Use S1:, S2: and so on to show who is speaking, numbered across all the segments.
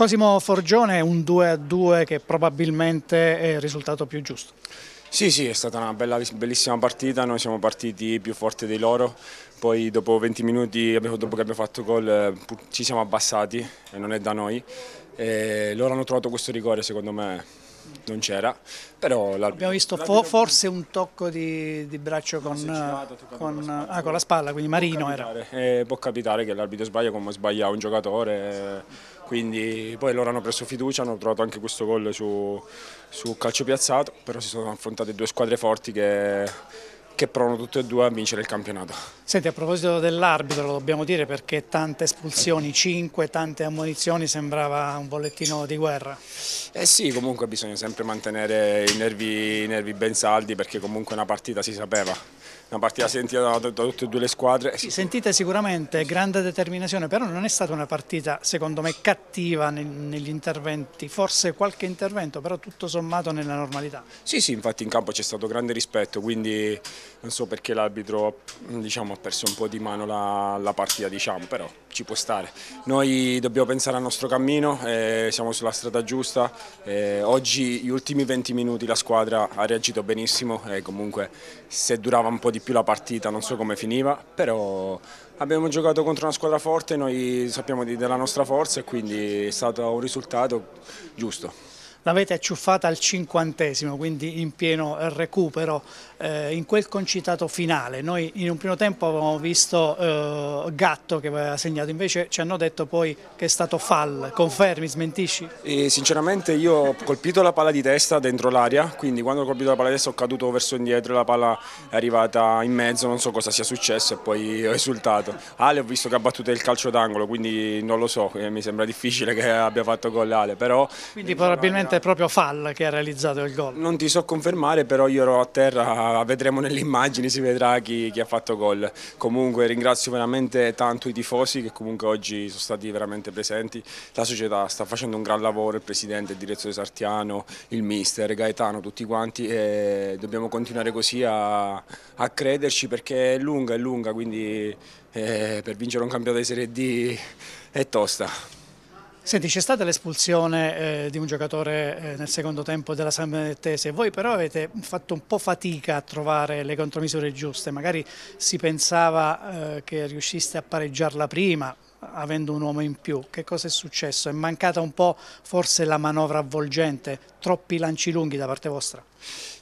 S1: Cosimo Forgione, un 2-2 a che probabilmente è il risultato più giusto.
S2: Sì, sì, è stata una bella, bellissima partita, noi siamo partiti più forti dei loro, poi dopo 20 minuti, dopo che abbiamo fatto gol, eh, ci siamo abbassati e non è da noi. E eh, loro hanno trovato questo rigore secondo me non c'era, però abbiamo visto fo
S1: forse un tocco di, di braccio con, con, la ah, con, la spalla, quindi Marino può era.
S2: Eh, può capitare che l'arbitro sbaglia come sbaglia un giocatore, eh, quindi poi loro hanno preso fiducia, hanno trovato anche questo gol su, su calcio piazzato, però si sono affrontate due squadre forti che che provano tutte e due a vincere il campionato.
S1: Senti, a proposito dell'arbitro, lo dobbiamo dire perché tante espulsioni, 5, tante ammunizioni, sembrava un bollettino di guerra.
S2: Eh sì, comunque bisogna sempre mantenere i nervi, i nervi ben saldi perché comunque una partita si sapeva, una partita sentita da, da, da tutte e due le squadre. Sì,
S1: sentite sicuramente, grande determinazione, però non è stata una partita secondo me cattiva nel, negli interventi, forse qualche intervento, però tutto sommato nella normalità.
S2: Sì, sì, infatti in campo c'è stato grande rispetto, quindi non so perché l'arbitro diciamo, ha perso un po' di mano la, la partita, diciamo, però ci può stare. Noi dobbiamo pensare al nostro cammino, eh, siamo sulla strada giusta, eh, oggi gli ultimi 20 minuti la squadra ha reagito benissimo e eh, comunque se durava un po' di più la partita non so come finiva, però abbiamo giocato contro una squadra forte, noi sappiamo di, della nostra forza e quindi è stato un risultato giusto
S1: l'avete acciuffata al cinquantesimo, quindi in pieno recupero, eh, in quel concitato finale. Noi in un primo tempo avevamo visto eh, Gatto che aveva segnato, invece ci hanno detto poi che è stato Fall. Confermi,
S2: smentisci? E sinceramente io ho colpito la palla di testa dentro l'aria, quindi quando ho colpito la palla di testa ho caduto verso indietro, la palla è arrivata in mezzo, non so cosa sia successo e poi ho esultato. Ale ho visto che ha battuto il calcio d'angolo, quindi non lo so, eh, mi sembra difficile che abbia fatto gol Ale, però... Quindi probabilmente praticamente è proprio Fall che ha realizzato il gol. Non ti so confermare, però io ero a terra, vedremo nelle immagini, si vedrà chi, chi ha fatto gol. Comunque ringrazio veramente tanto i tifosi che comunque oggi sono stati veramente presenti. La società sta facendo un gran lavoro, il presidente, il direttore Sartiano, il mister, Gaetano, tutti quanti e dobbiamo continuare così a, a crederci perché è lunga, è lunga, quindi eh, per vincere un campionato di Serie D è tosta.
S1: Senti, c'è stata l'espulsione eh, di un giocatore eh, nel secondo tempo della San Benedettese, voi però avete fatto un po' fatica a trovare le contromisure giuste, magari si pensava eh, che riusciste a pareggiarla prima, avendo un uomo in più. Che cosa è successo? È mancata un po' forse la manovra avvolgente, troppi lanci lunghi da parte vostra?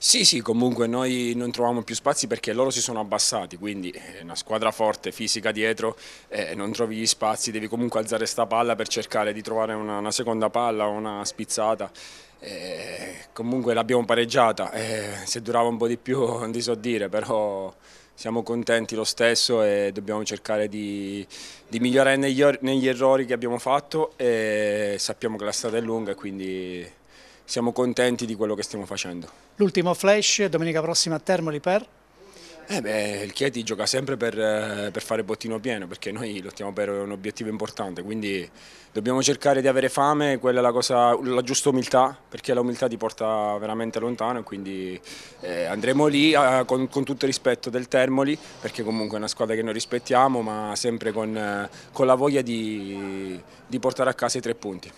S2: Sì, sì, comunque noi non trovavamo più spazi perché loro si sono abbassati, quindi eh, una squadra forte, fisica dietro, eh, non trovi gli spazi, devi comunque alzare sta palla per cercare di trovare una, una seconda palla, una spizzata. Eh, comunque l'abbiamo pareggiata, eh, se durava un po' di più non ti so dire, però siamo contenti lo stesso e dobbiamo cercare di, di migliorare negli, negli, errori che abbiamo fatto e sappiamo che la strada è lunga quindi siamo contenti di quello che stiamo facendo.
S1: L'ultimo flash domenica prossima a Termoli per?
S2: Eh beh, il Chieti gioca sempre per, eh, per, fare bottino pieno perché noi lottiamo per un obiettivo importante, quindi dobbiamo cercare di avere fame, quella è la, cosa, la giusta umiltà, perché l'umiltà ti porta veramente lontano, quindi eh, andremo lì eh, con, con, tutto il rispetto del Termoli, perché comunque è una squadra che noi rispettiamo, ma sempre con, eh, con la voglia di, di portare a casa i tre punti.